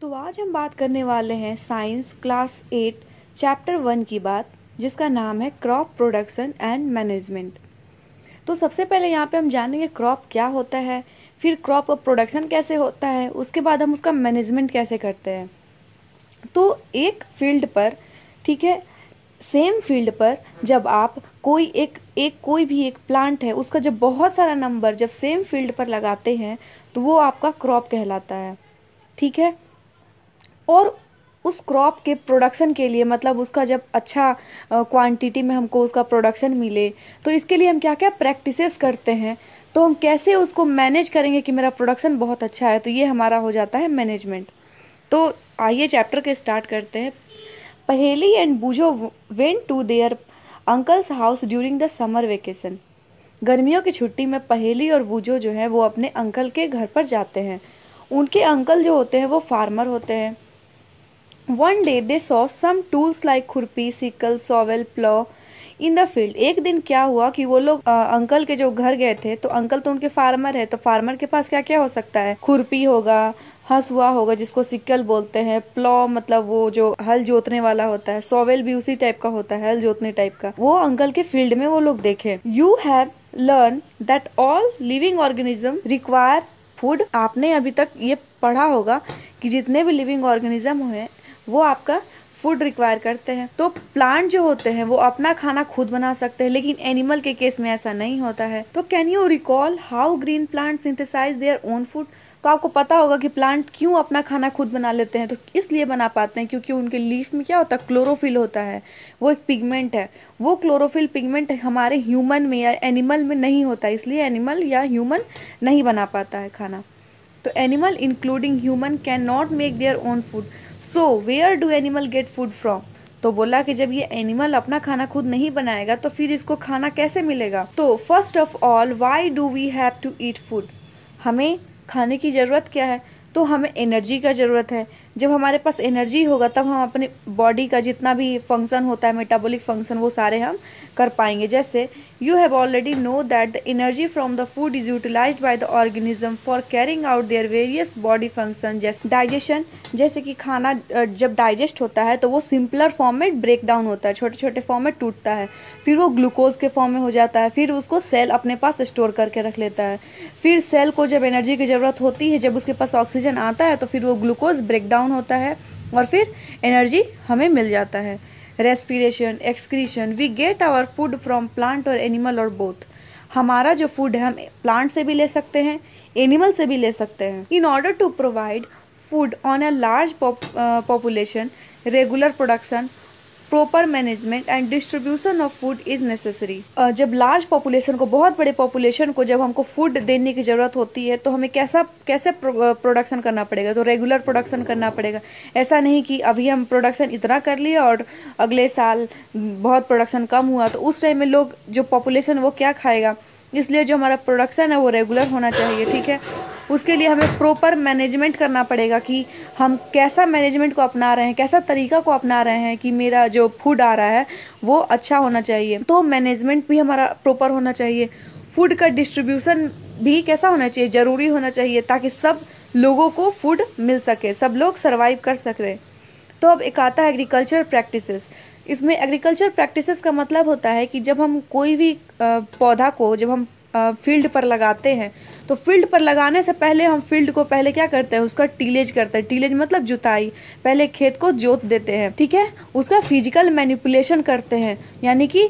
तो आज हम बात करने वाले हैं science class eight chapter one की बात जिसका नाम है क्रॉप प्रोडक्शन एंड मैनेजमेंट तो सबसे पहले यहाँ पे हम जानेंगे क्रॉप क्या होता है फिर क्रॉप का प्रोडक्शन कैसे होता है उसके बाद हम उसका मैनेजमेंट कैसे करते हैं तो एक फील्ड पर ठीक है सेम फील्ड पर जब आप कोई एक एक कोई भी एक प्लांट है उसका जब बहुत सारा नंबर जब सेम फील्ड पर लगाते हैं तो वो आपका क्रॉप कहलाता है ठीक है और उस क्रॉप के प्रोडक्शन के लिए मतलब उसका जब अच्छा क्वांटिटी में हमको उसका प्रोडक्शन मिले तो इसके लिए हम क्या क्या प्रैक्टिसेस करते हैं तो हम कैसे उसको मैनेज करेंगे कि मेरा प्रोडक्शन बहुत अच्छा है तो ये हमारा हो जाता है मैनेजमेंट तो आइए चैप्टर के स्टार्ट करते हैं Paheli and Boojho went to their uncle's house during the summer vacation गर्मियों की छुट्टी में पहेली और बूझो जो है वो अपने अंकल के घर पर जाते हैं उनके अंकल जो होते हैं वो फार्मर होते हैं One day they saw some tools like खुरपी sickle shovel plow in the field एक दिन क्या हुआ कि वो लोग अंकल के जो घर गए थे तो अंकल तो उनके फार्मर है तो फार्मर के पास क्या क्या हो सकता है खुरपी होगा हसुआ होगा जिसको सिक्कल बोलते हैं प्लॉ मतलब वो जो हल जोतने वाला होता है सोवेल भी उसी टाइप का होता है हल जोतने टाइप का वो अंकल के फील्ड में वो लोग देखे you have learn that all living organism require food आपने अभी तक ये पढ़ा होगा कि जितने भी लिविंग ऑर्गेनिज्म हैं वो आपका फूड रिक्वायर करते हैं तो प्लांट जो होते हैं वो अपना खाना खुद बना सकते हैं लेकिन एनिमल के केस में ऐसा नहीं होता है तो can you recall how green plant synthesize their own food तो आपको पता होगा कि प्लांट क्यों अपना खाना खुद बना लेते हैं तो इसलिए बना पाते हैं क्योंकि उनके लीफ में क्या होता है क्लोरोफिल होता है वो एक पिगमेंट है वो क्लोरोफिल पिगमेंट हमारे ह्यूमन में या एनिमल में नहीं होता इसलिए एनिमल या ह्यूमन नहीं बना पाता है खाना तो animal including human can not make their own food so where do animal get food from तो बोला कि जब ये एनिमल अपना खाना खुद नहीं बनाएगा तो फिर इसको खाना कैसे मिलेगा तो first of all why do we have to eat food हमें खाने की ज़रूरत क्या है तो हमें एनर्जी का ज़रूरत है जब हमारे पास एनर्जी होगा तब हम अपनी बॉडी का जितना भी फंक्शन होता है मेटाबॉलिक फंक्शन वो सारे हम कर पाएंगे जैसे you have already know that the energy from the food is utilize by the organism for carrying out their various body function जैसे डाइजेशन जैसे कि खाना जब डाइजेस्ट होता है तो वो सिंपलर फॉर्म में ब्रेक डाउन होता है छोटे छोटे फॉर्म में टूटता है फिर वो ग्लूकोज के फॉर्म में हो जाता है फिर उसको सेल अपने पास स्टोर करके रख लेता है फिर सेल को जब एनर्जी की ज़रूरत होती है जब उसके पास ऑक्सीजन आता है तो फिर वो ग्लूकोज ब्रेक डाउन डाउन होता है और फिर एनर्जी हमें मिल जाता है respiration excretion we get our food from plant और एनिमल और बोथ हमारा जो फूड है हम प्लांट से भी ले सकते हैं एनिमल से भी ले सकते हैं in order to provide food on a large population regular production proper management and distribution of food is necessary जब लार्ज पॉपुलेशन को बहुत बड़े पॉपुलेशन को जब हमको फूड देने की ज़रूरत होती है तो हमें कैसा कैसे प्रोडक्शन करना पड़ेगा तो रेगुलर प्रोडक्शन करना पड़ेगा ऐसा नहीं कि अभी हम प्रोडक्शन इतना कर लिए और अगले साल बहुत प्रोडक्शन कम हुआ तो उस टाइम में लोग जो पॉपुलेशन वो क्या खाएगा इसलिए जो हमारा प्रोडक्शन है वो रेगुलर होना चाहिए ठीक है उसके लिए हमें प्रॉपर मैनेजमेंट करना पड़ेगा कि हम कैसा मैनेजमेंट को अपना रहे हैं कैसा तरीका को अपना रहे हैं कि मेरा जो फूड आ रहा है वो अच्छा होना चाहिए तो मैनेजमेंट भी हमारा प्रॉपर होना चाहिए फूड का डिस्ट्रीब्यूशन भी कैसा होना चाहिए ज़रूरी होना चाहिए ताकि सब लोगों को फूड मिल सके सब लोग सर्वाइव कर सकें तो अब एक आता है एग्रीकल्चर प्रैक्टिसेस इसमें एग्रीकल्चर प्रैक्टिसेस का मतलब होता है कि जब हम कोई भी पौधा को जब हम फील्ड पर लगाते हैं तो फील्ड पर लगाने से पहले हम फील्ड को पहले क्या करते हैं उसका टीलेज करते हैं टीलेज मतलब जुताई पहले खेत को जोत देते हैं ठीक है उसका फिजिकल मैनिपुलेशन करते हैं यानी कि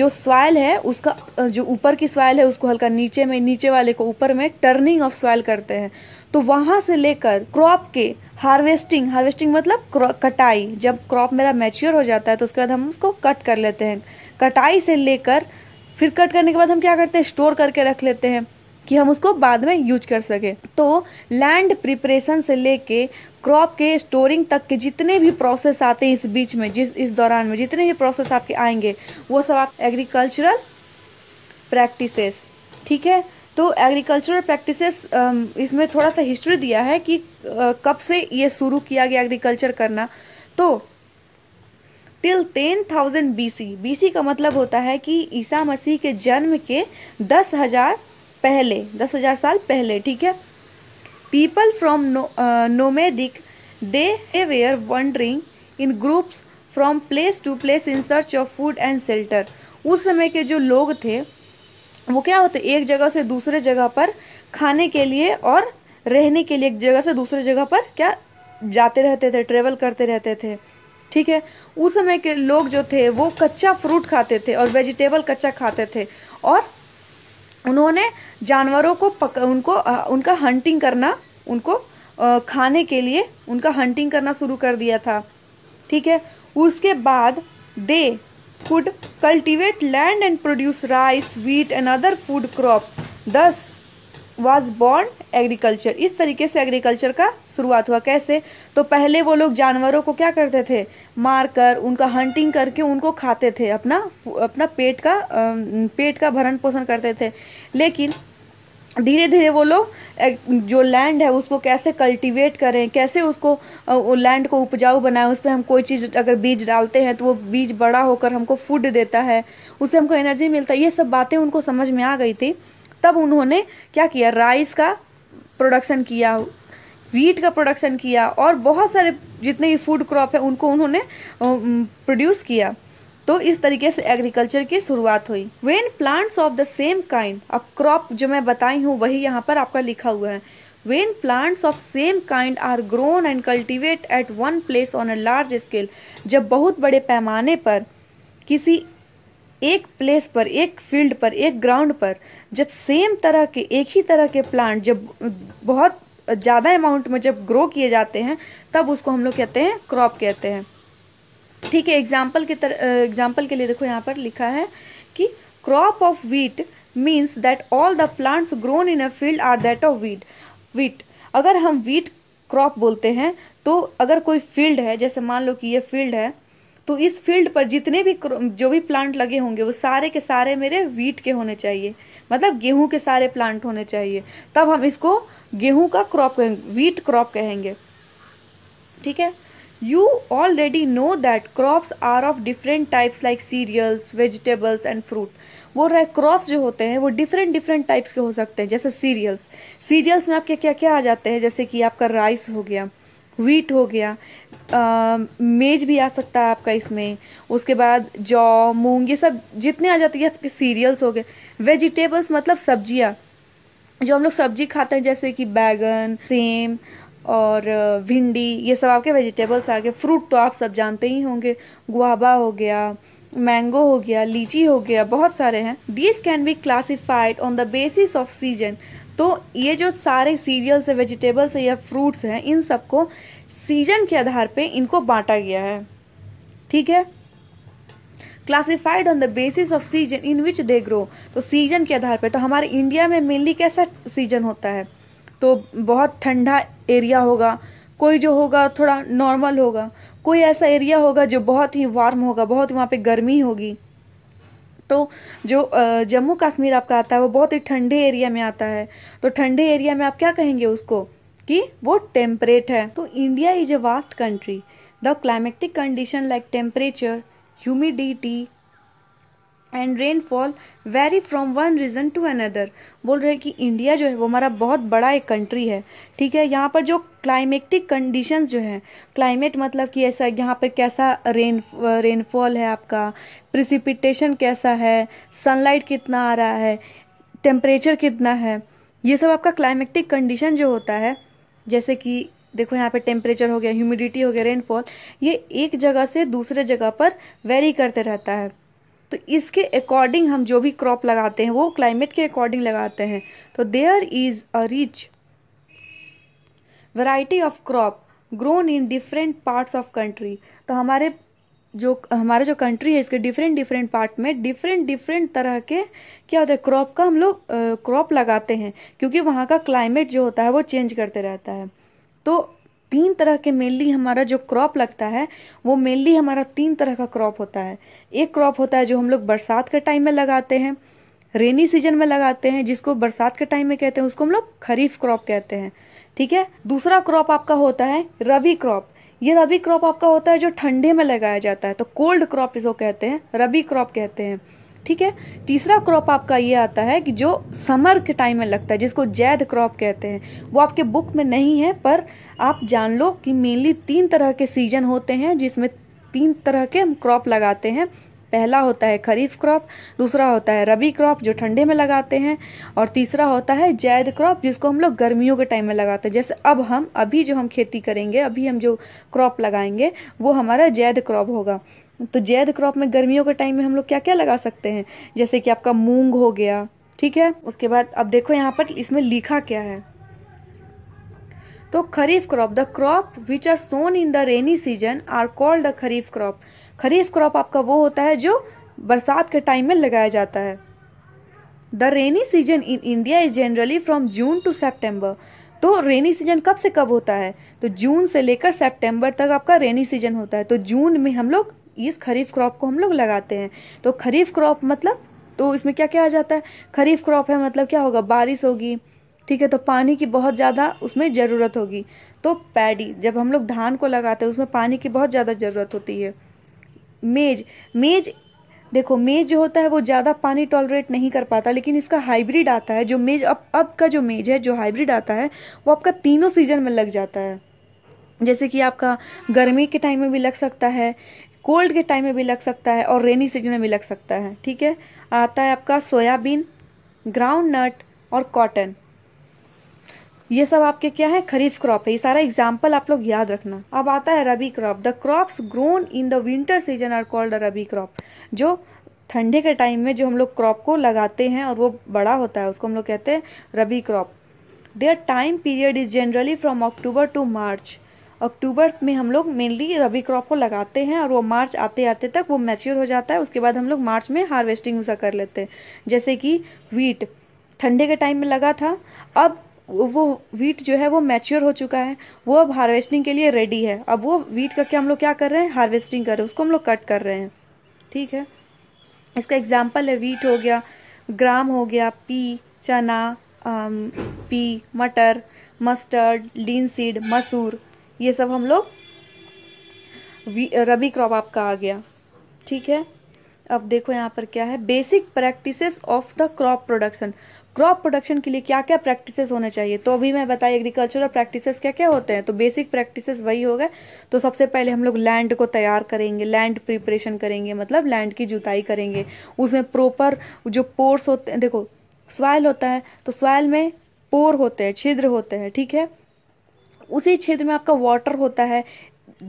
जो सॉयल है उसका जो ऊपर की सॉयल है उसको हल्का नीचे में नीचे वाले को ऊपर में टर्निंग ऑफ सॉयल करते हैं तो वहाँ से लेकर क्रॉप के हार्वेस्टिंग हार्वेस्टिंग मतलब कटाई जब क्रॉप मेरा मैच्योर हो जाता है तो उसके बाद हम उसको कट कर लेते हैं कटाई से लेकर फिर कट करने के बाद हम क्या करते हैं स्टोर करके रख लेते हैं कि हम उसको बाद में यूज कर सकें तो लैंड प्रिपरेशन से लेके क्रॉप के स्टोरिंग तक के जितने भी प्रोसेस आते हैं इस बीच में जिस इस दौरान में जितने भी प्रोसेस आपके आएंगे वो सब आप एग्रीकल्चरल प्रैक्टिसेस ठीक है तो एग्रीकल्चरल प्रैक्टिसेस um, इसमें थोड़ा सा हिस्ट्री दिया है कि uh, कब से ये शुरू किया गया एग्रीकल्चर करना तो till ten thousand B C B C का मतलब होता है कि ईसा मसीह के जन्म के दस हजार पहले दस हजार साल पहले ठीक है people from nomadic they were wandering in groups from place to place in search of food and shelter उस समय के जो लोग थे वो क्या होते एक जगह से दूसरे जगह पर खाने के लिए और रहने के लिए एक जगह से दूसरे जगह पर क्या जाते रहते थे ट्रेवल करते रहते थे ठीक है उस समय के लोग जो थे वो कच्चा फ्रूट खाते थे और वेजिटेबल कच्चा खाते थे और उन्होंने जानवरों को पक उनको उनका हंटिंग करना उनको खाने के लिए उनका हंटिंग करना शुरू कर दिया था ठीक है उसके बाद दे could cultivate land and produce rice, wheat and other food crop. Thus was born agriculture. इस तरीके से एग्रीकल्चर का शुरुआत हुआ कैसे तो पहले वो लोग जानवरों को क्या करते थे मार कर उनका हंटिंग करके उनको खाते थे अपना अपना पेट का पेट का भरण पोषण करते थे लेकिन धीरे धीरे वो लोग जो लैंड है उसको कैसे कल्टीवेट करें कैसे उसको लैंड को उपजाऊ बनाएं उस पर हम कोई चीज़ अगर बीज डालते हैं तो वो बीज बड़ा होकर हमको फूड देता है उससे हमको एनर्जी मिलता है ये सब बातें उनको समझ में आ गई थी तब उन्होंने क्या किया राइस का प्रोडक्शन किया वीट का प्रोडक्शन किया और बहुत सारे जितने फूड क्रॉप है उनको उन्होंने प्रोड्यूस किया तो इस तरीके से एग्रीकल्चर की शुरुआत हुई when plants of the same kind अब क्रॉप जो मैं बताई हूँ वही यहाँ पर आपका लिखा हुआ है when plants of same kind are grown and cultivate at one place on a large scale जब बहुत बड़े पैमाने पर किसी एक प्लेस पर एक फील्ड पर एक ग्राउंड पर जब सेम तरह के एक ही तरह के प्लांट जब बहुत ज़्यादा अमाउंट में जब ग्रो किए जाते हैं तब उसको हम लोग कहते हैं क्रॉप कहते हैं ठीक है एग्जाम्पल के तर एग्जाम्पल के लिए देखो यहाँ पर लिखा है कि crop of wheat means that all the plants grown in a field are that of wheat wheat अगर हम वीट क्रॉप बोलते हैं तो अगर कोई फील्ड है जैसे मान लो कि ये फील्ड है तो इस फील्ड पर जितने भी जो भी प्लांट लगे होंगे वो सारे के सारे मेरे वीट के होने चाहिए मतलब गेहूं के सारे प्लांट होने चाहिए तब हम इसको गेहूं का क्रॉप कहेंगे वीट क्रॉप कहेंगे ठीक है you already know that crops are of different types like cereals vegetables and fruit वो रहे क्रॉप्स जो होते हैं वो डिफरेंट डिफरेंट टाइप्स के हो सकते हैं जैसे सीरियल्स सीरियल्स में आपके क्या क्या आ जाते हैं जैसे कि आपका राइस हो गया व्हीट हो गया मेज भी आ सकता है आपका इसमें उसके बाद जौ मूंग ये सब जितने आ जाते हैं आपके सीरियल्स हो गए वेजिटेबल्स मतलब सब्जियाँ जो हम लोग सब्जी खाते हैं जैसे कि बैगन सेम और भिंडी ये सब आपके वेजिटेबल्स आ गए फ्रूट तो आप सब जानते ही होंगे गुआबा हो गया मैंगो हो गया लीची हो गया बहुत सारे हैं this can be classified on the basis of season तो ये जो सारे सीरियल्स है वेजिटेबल्स है या फ्रूट्स हैं इन सबको सीजन के आधार पे इनको बांटा गया है ठीक है classified on the basis of season in which they grow तो सीजन के आधार पे तो हमारे इंडिया में मेनली कैसा सीजन होता है तो बहुत ठंडा एरिया होगा कोई जो होगा थोड़ा नॉर्मल होगा कोई ऐसा एरिया होगा जो बहुत ही वार्म होगा बहुत वहाँ पे गर्मी होगी तो जो जम्मू कश्मीर आपका आता है वो बहुत ही ठंडे एरिया में आता है तो ठंडे एरिया में आप क्या कहेंगे उसको कि वो टेम्परेट है तो India is a vast country the climatic condition like temperature humidity and rainfall vary from one region to another बोल रहे हैं कि इंडिया जो है वो हमारा बहुत बड़ा एक कंट्री है ठीक है यहाँ पर जो क्लाइमेटिक कंडीशंस जो है क्लाइमेट मतलब कि ऐसा यहाँ पर कैसा रेन रेनफॉल है आपका प्रिसिपिटेशन कैसा है सनलाइट कितना आ रहा है टेम्परेचर कितना है ये सब आपका क्लाइमेटिक कंडीशन जो होता है जैसे कि देखो यहाँ पे टेम्परेचर हो गया ह्यूमिडिटी हो गया रेनफॉल ये एक जगह से दूसरे जगह पर वेरी करते रहता है तो इसके अकॉर्डिंग हम जो भी क्रॉप लगाते हैं वो क्लाइमेट के अकॉर्डिंग लगाते हैं तो there is a rich variety of crop grown in different parts of country तो हमारे जो हमारा जो कंट्री है इसके डिफरेंट डिफरेंट पार्ट में डिफरेंट डिफरेंट तरह के क्या होते हैं क्रॉप का हम लोग क्रॉप लगाते हैं क्योंकि वहाँ का क्लाइमेट जो होता है वो चेंज करते रहता है तो तीन तरह के मेनली हमारा जो क्रॉप लगता है वो मेनली हमारा तीन तरह का क्रॉप होता है एक क्रॉप होता है जो हम लोग बरसात के टाइम में लगाते हैं रेनी सीजन में लगाते हैं जिसको बरसात के टाइम में कहते हैं उसको हम लोग खरीफ क्रॉप कहते हैं ठीक है दूसरा क्रॉप आपका होता है रबी क्रॉप ये रबी क्रॉप आपका होता है जो ठंडे में लगाया जाता है तो कोल्ड क्रॉप इसको कहते हैं रबी क्रॉप कहते हैं ठीक है तीसरा क्रॉप आपका ये आता है कि जो समर के टाइम में लगता है जिसको जैद क्रॉप कहते हैं वो आपके बुक में नहीं है पर आप जान लो कि मेनली तीन तरह के सीजन होते हैं जिसमें तीन तरह के हम क्रॉप लगाते हैं पहला होता है खरीफ क्रॉप दूसरा होता है रबी क्रॉप जो ठंडे में लगाते हैं और तीसरा होता है जैद क्रॉप जिसको हम लोग गर्मियों के टाइम में लगाते हैं जैसे अब हम अभी जो हम खेती करेंगे अभी हम जो क्रॉप लगाएंगे वो हमारा जैद क्रॉप होगा तो जैद क्रॉप में गर्मियों के टाइम में हम लोग क्या क्या लगा सकते हैं जैसे कि आपका मूंग हो गया ठीक है उसके बाद अब देखो यहाँ पर इसमें लिखा क्या है तो kharif crop the crop which are sown in the rainy season are called the kharif crop kharif crop आपका वो होता है जो बरसात के टाइम में लगाया जाता है the rainy season in India is generally from June to September तो रेनी सीजन कब से कब होता है तो जून से लेकर सेप्टेम्बर तक आपका रेनी सीजन होता है तो जून में हम लोग इस खरीफ क्रॉप को हम लोग लगाते हैं तो खरीफ क्रॉप मतलब तो इसमें क्या क्या आ जाता है खरीफ क्रॉप है मतलब क्या होगा बारिश होगी ठीक है तो पानी की बहुत ज़्यादा उसमें ज़रूरत होगी तो पैडी जब हम लोग धान को लगाते हैं उसमें पानी की बहुत ज़्यादा ज़रूरत होती है मेज मेज देखो मेज जो होता है वो ज़्यादा पानी टॉलरेट नहीं कर पाता लेकिन इसका हाइब्रिड आता है जो मेज अब अब का जो मेज है जो हाइब्रिड आता है वो आपका तीनों सीजन में लग जाता है जैसे कि आपका गर्मी के टाइम में भी लग सकता है कोल्ड के टाइम में भी लग सकता है और रेनी सीजन में भी लग सकता है ठीक है आता है आपका सोयाबीन ग्राउंड नट और कॉटन ये सब आपके क्या है खरीफ क्रॉप है ये सारा एग्जाम्पल आप लोग याद रखना अब आता है rabi crop the crops grown in the winter season are called rabi crop जो ठंडे के टाइम में जो हम लोग क्रॉप को लगाते हैं और वो बड़ा होता है उसको हम लोग कहते हैं rabi crop their time period is generally from October to March अक्टूबर में हम लोग मेनली रबी क्रॉप को लगाते हैं और वो मार्च आते आते तक वो मैच्योर हो जाता है उसके बाद हम लोग मार्च में हार्वेस्टिंग उसका कर लेते हैं जैसे कि वीट ठंडे के टाइम में लगा था अब वो वीट जो है वो मैच्योर हो चुका है वो अब हार्वेस्टिंग के लिए रेडी है अब वो वीट का क्या हम लोग क्या कर रहे हैं हार्वेस्टिंग कर रहे हैं उसको हम लोग कट कर रहे हैं ठीक है इसका एग्जाम्पल है वीट हो गया ग्राम हो गया पी चना पी मटर मस्टर्ड लीन सीड मसूर ये सब हम लोग रबी क्रॉप आपका आ गया ठीक है अब देखो यहाँ पर क्या है basic practices of the crop production crop production के लिए क्या क्या प्रैक्टिसेस होने चाहिए तो अभी मैं बताई एग्रीकल्चरल प्रैक्टिसेस क्या क्या होते हैं तो बेसिक प्रैक्टिसेस वही हो गए तो सबसे पहले हम लोग लैंड को तैयार करेंगे लैंड प्रिपरेशन करेंगे मतलब लैंड की जुताई करेंगे उसमें प्रॉपर जो पोर्स होते हैं देखो स्वाइल होता है तो स्वाइल में पोर होते हैं छिद्र होते हैं ठीक है उसी क्षेत्र में आपका वाटर होता है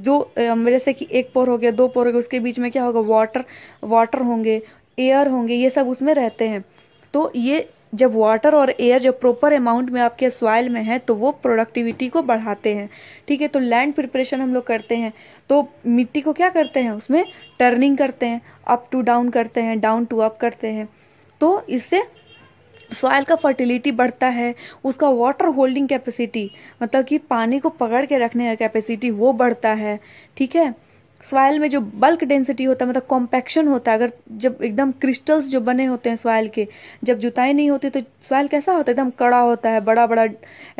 दो जैसे कि एक पोर हो गया दो पोर हो गया उसके बीच में क्या होगा वाटर वाटर होंगे एयर होंगे ये सब उसमें रहते हैं तो ये जब वाटर और एयर जब प्रॉपर अमाउंट में आपके सॉइल में है तो वो प्रोडक्टिविटी को बढ़ाते हैं ठीक है तो लैंड प्रिपरेशन हम लोग करते हैं तो मिट्टी को क्या करते हैं उसमें टर्निंग करते हैं अप टू डाउन करते हैं डाउन टू अप करते हैं तो इससे सॉयल का फर्टिलिटी बढ़ता है उसका वाटर होल्डिंग कैपेसिटी मतलब कि पानी को पकड़ के रखने का कैपेसिटी वो बढ़ता है ठीक है सॉयल में जो बल्क डेंसिटी होता है मतलब कॉम्पैक्शन होता है अगर जब एकदम क्रिस्टल्स जो बने होते हैं सॉयल के जब जुताई नहीं होती तो सॉयल कैसा होता है एकदम कड़ा होता है बड़ा बड़ा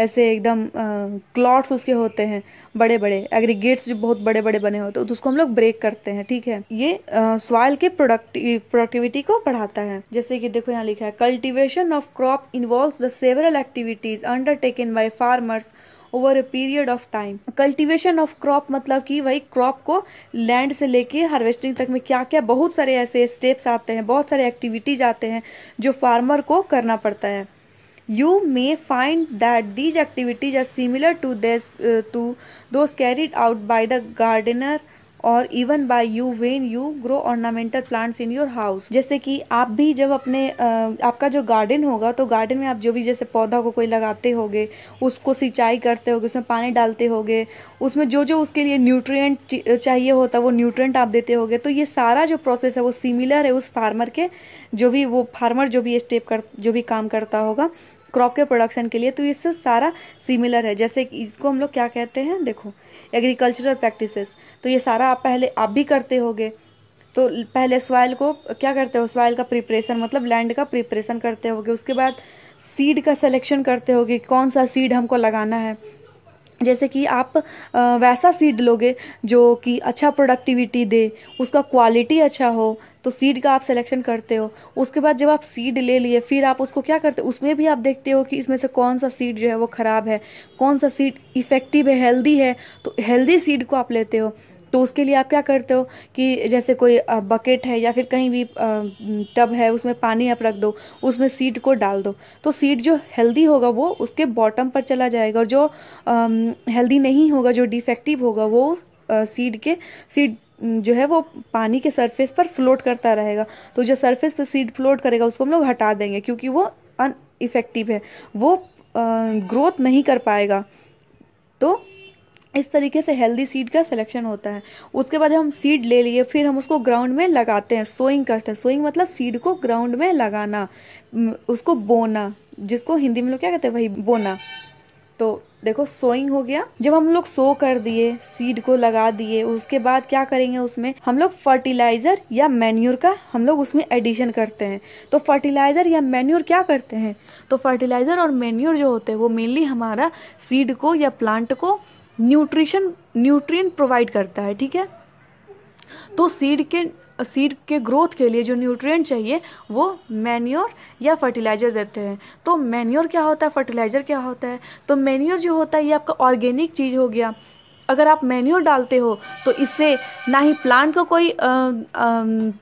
ऐसे एकदम क्लॉट्स उसके होते हैं बड़े बड़े एग्रीगेट्स जो बहुत बड़े बड़े बने होते हैं तो उसको हम लोग ब्रेक करते हैं ठीक है ये सॉयल के प्रोडक्ट प्रोडक्टिविटी को बढ़ाता है जैसे कि देखो यहाँ लिखा है cultivation of crop involve the several activities undertaken by farmers over a period of time cultivation of crop मतलब कि वही क्रॉप को लैंड से लेके हार्वेस्टिंग तक में क्या क्या बहुत सारे ऐसे स्टेप्स आते हैं बहुत सारे एक्टिविटीज आते हैं जो फार्मर को करना पड़ता है you may find that these activities are similar to this uh, to those carried out by और even by you when you grow ornamental plants in your house जैसे कि आप भी जब अपने आपका जो गार्डन होगा तो गार्डन में आप जो भी जैसे पौधा को कोई लगाते होगे उसको सिंचाई करते होगे उसमें पानी डालते होगे उसमें जो जो उसके लिए न्यूट्रिएंट चाहिए होता है वो न्यूट्रिएंट आप देते होगे तो ये सारा जो प्रोसेस है वो सिमिलर है उस फार्मर के जो भी वो फार्मर जो भी स्टेप कर जो भी काम करता होगा क्रॉप के प्रोडक्शन के लिए तो इससे सारा सिमिलर है जैसे इसको हम लोग क्या कहते हैं देखो एग्रीकल्चरल प्रैक्टिसेस तो ये सारा आप पहले आप भी करते होगे तो पहले सॉइल को क्या करते हो सॉइल का प्रिपरेशन मतलब लैंड का प्रिपरेशन करते होगे उसके बाद सीड का सिलेक्शन करते होगे कौन सा सीड हमको लगाना है जैसे कि आप वैसा सीड लोगे जो कि अच्छा प्रोडक्टिविटी दे उसका क्वालिटी अच्छा हो तो सीड का आप सिलेक्शन करते हो उसके बाद जब आप सीड ले लिए फिर आप उसको क्या करते हो उसमें भी आप देखते हो कि इसमें से कौन सा सीड जो है वो ख़राब है कौन सा सीड इफ़ेक्टिव है हेल्दी है तो हेल्दी सीड को आप लेते हो तो उसके लिए आप क्या करते हो कि जैसे कोई बकेट है या फिर कहीं भी टब है उसमें पानी आप रख दो उसमें सीड को डाल दो तो सीड जो हेल्दी होगा वो उसके बॉटम पर चला जाएगा और जो हेल्दी नहीं होगा जो डिफेक्टिव होगा वो सीड के सीड जो है वो पानी के सरफेस पर फ्लोट करता रहेगा तो जो सरफेस पर सीड फ्लोट करेगा उसको हम लोग हटा देंगे क्योंकि वो अन इफेक्टिव है वो ग्रोथ नहीं कर पाएगा तो इस तरीके से हेल्दी सीड का सिलेक्शन होता है उसके बाद हम सीड ले लिए फिर हम उसको ग्राउंड में लगाते हैं सोइंग करते हैं सोइंग मतलब सीड को ग्राउंड में लगाना उसको बोना जिसको हिंदी में लोग क्या कहते हैं वही बोना तो देखो सोइंग हो गया जब हम लोग सो कर दिए सीड को लगा दिए उसके बाद क्या करेंगे उसमें हम लोग फर्टिलाइजर या मैन्यूर का हम लोग उसमें एडिशन करते हैं तो फर्टिलाइजर या मैन्यूर क्या करते हैं तो फर्टिलाइजर और मैन्यूर जो होते हैं वो मेनली हमारा सीड को या प्लांट को न्यूट्रिशन न्यूट्रिय प्रोवाइड करता है ठीक है तो सीड के सीड के ग्रोथ के लिए जो न्यूट्रिएंट चाहिए वो मैन्योर या फर्टिलाइजर देते हैं तो मैन्योर क्या होता है फर्टिलाइजर क्या होता है तो मैन्योर जो होता है ये आपका ऑर्गेनिक चीज़ हो गया अगर आप मैन्यूर डालते हो तो इससे ना ही प्लांट को कोई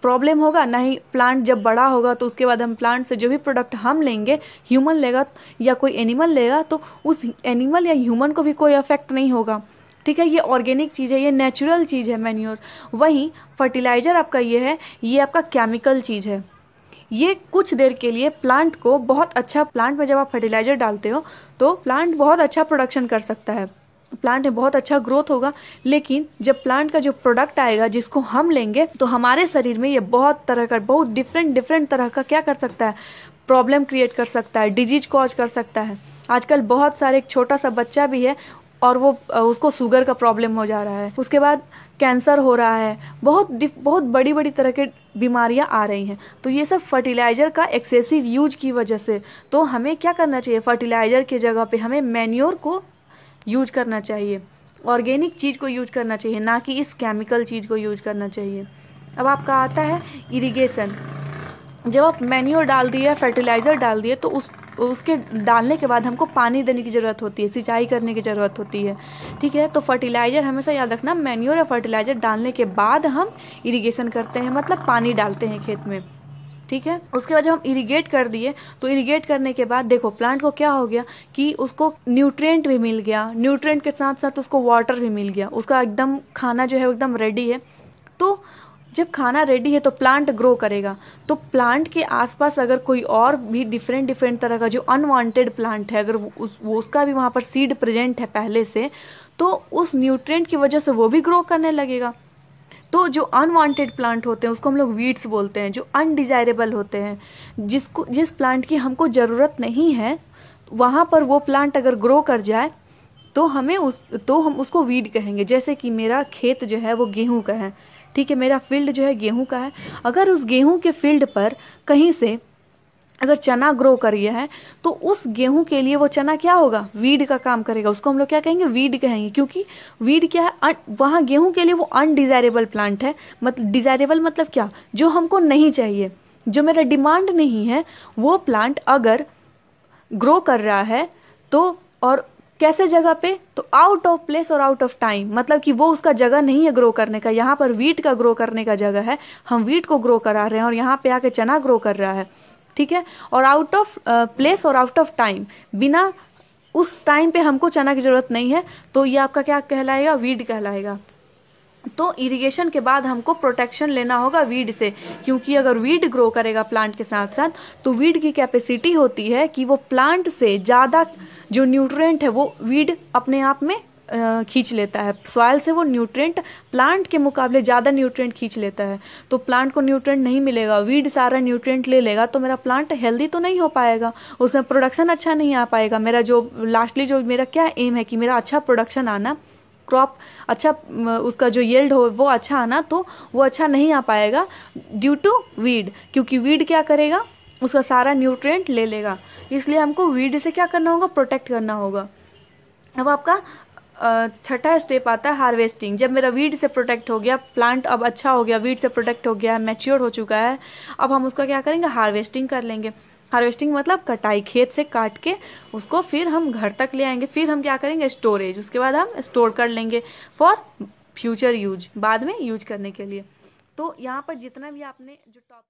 प्रॉब्लम होगा ना ही प्लांट जब बड़ा होगा तो उसके बाद हम प्लांट से जो भी प्रोडक्ट हम लेंगे ह्यूमन लेगा या कोई एनिमल लेगा तो उस एनिमल या ह्यूमन को भी कोई अफेक्ट नहीं होगा ठीक है ये ऑर्गेनिक चीज़ है ये नेचुरल चीज़ है मैन्यूर वहीं फर्टिलाइज़र आपका ये है ये आपका केमिकल चीज़ है ये कुछ देर के लिए प्लांट को बहुत अच्छा प्लांट में जब आप फर्टिलाइज़र डालते हो तो प्लांट बहुत अच्छा प्रोडक्शन कर सकता है प्लांट है बहुत अच्छा ग्रोथ होगा लेकिन जब प्लांट का जो प्रोडक्ट आएगा जिसको हम लेंगे तो हमारे शरीर में ये बहुत तरह का बहुत डिफरेंट डिफरेंट तरह का क्या कर सकता है प्रॉब्लम क्रिएट कर सकता है डिजीज कॉज कर सकता है आजकल बहुत सारे एक छोटा सा बच्चा भी है और वो उसको शुगर का प्रॉब्लम हो जा रहा है उसके बाद कैंसर हो रहा है बहुत बहुत बड़ी बड़ी तरह के बीमारियां आ रही हैं तो ये सब फर्टिलाइज़र का एक्सेसिव यूज की वजह से तो हमें क्या करना चाहिए फर्टिलाइज़र की जगह पे हमें मैन्योर को यूज करना चाहिए ऑर्गेनिक चीज़ को यूज करना चाहिए ना कि इस केमिकल चीज़ को यूज करना चाहिए अब आपका आता है इरिगेशन जब आप मैन्योर डाल दिए फर्टिलाइज़र डाल दिए तो उस उसके डालने के बाद हमको पानी देने की ज़रूरत होती है सिंचाई करने की ज़रूरत होती है ठीक है तो फर्टिलाइज़र हमेशा याद रखना मैन्यूर या फर्टिलाइज़र डालने के बाद हम इरिगेशन करते हैं मतलब पानी डालते हैं खेत में ठीक है उसके बाद जब हम इरिगेट कर दिए तो इरिगेट करने के बाद देखो प्लांट को क्या हो गया कि उसको न्यूट्रिएंट भी मिल गया न्यूट्रिएंट के साथ साथ उसको वाटर भी मिल गया उसका एकदम खाना जो है एकदम रेडी है तो जब खाना रेडी है तो प्लांट ग्रो करेगा तो प्लांट के आसपास अगर कोई और भी डिफरेंट डिफरेंट तरह का जो अनवांटेड प्लांट है अगर उस वो उसका भी वहाँ पर सीड प्रेजेंट है पहले से तो उस न्यूट्रिएंट की वजह से वो भी ग्रो करने लगेगा तो जो अनवांटेड प्लांट होते हैं उसको हम लोग वीड्स बोलते हैं जो अनडिज़ायरेबल होते हैं जिसको जिस प्लांट की हमको ज़रूरत नहीं है वहाँ पर वो प्लांट अगर ग्रो कर जाए तो हमें उस तो हम उसको वीड कहेंगे जैसे कि मेरा खेत जो है वो गेहूँ का है ठीक है मेरा फील्ड जो है गेहूँ का है अगर उस गेहूँ के फील्ड पर कहीं से अगर चना ग्रो कर रही है तो उस गेहूं के लिए वो चना क्या होगा वीड का काम करेगा उसको हम लोग क्या कहेंगे वीड कहेंगे क्योंकि वीड क्या है वहाँ गेहूं के लिए वो अनडिजायरेबल प्लांट है मतलब डिजायरेबल मतलब क्या जो हमको नहीं चाहिए जो मेरा डिमांड नहीं है वो प्लांट अगर ग्रो कर रहा है तो और कैसे जगह पे तो आउट ऑफ प्लेस और आउट ऑफ टाइम मतलब कि वो उसका जगह नहीं है ग्रो करने का यहाँ पर वीट का ग्रो करने का जगह है हम वीट को ग्रो करा रहे हैं और यहाँ पे आके चना ग्रो कर रहा है ठीक है और आउट ऑफ प्लेस और आउट ऑफ टाइम बिना उस टाइम पे हमको चना की ज़रूरत नहीं है तो ये आपका क्या कहलाएगा वीड कहलाएगा तो इरिगेशन के बाद हमको प्रोटेक्शन लेना होगा वीड से क्योंकि अगर वीड ग्रो करेगा प्लांट के साथ साथ तो वीड की कैपेसिटी होती है कि वो प्लांट से ज़्यादा जो न्यूट्रिएंट है वो वीड अपने आप में खींच लेता है सॉयल से वो न्यूट्रेंट प्लांट के मुकाबले ज़्यादा न्यूट्रेंट खींच लेता है तो प्लांट को न्यूट्रेंट नहीं मिलेगा वीड सारा न्यूट्रेंट ले लेगा तो मेरा प्लांट हेल्दी तो नहीं हो पाएगा उसमें प्रोडक्शन अच्छा नहीं आ पाएगा मेरा जो लास्टली जो मेरा क्या एम है कि मेरा अच्छा प्रोडक्शन आना क्रॉप अच्छा उसका जो येल्ड हो वो अच्छा आना तो वो अच्छा नहीं आ पाएगा ड्यू टू वीड क्योंकि वीड क्या करेगा उसका सारा न्यूट्रिएंट ले लेगा इसलिए हमको वीड से क्या करना होगा प्रोटेक्ट करना होगा अब आपका छठा स्टेप आता है हार्वेस्टिंग जब मेरा वीड से प्रोटेक्ट हो गया प्लांट अब अच्छा हो गया वीड से प्रोटेक्ट हो गया मैच्योर हो चुका है अब हम उसका क्या करेंगे हार्वेस्टिंग कर लेंगे हार्वेस्टिंग मतलब कटाई खेत से काट के उसको फिर हम घर तक ले आएंगे फिर हम क्या करेंगे स्टोरेज उसके बाद हम स्टोर कर लेंगे फॉर फ्यूचर यूज बाद में यूज करने के लिए तो यहाँ पर जितना भी आपने जो टॉपिक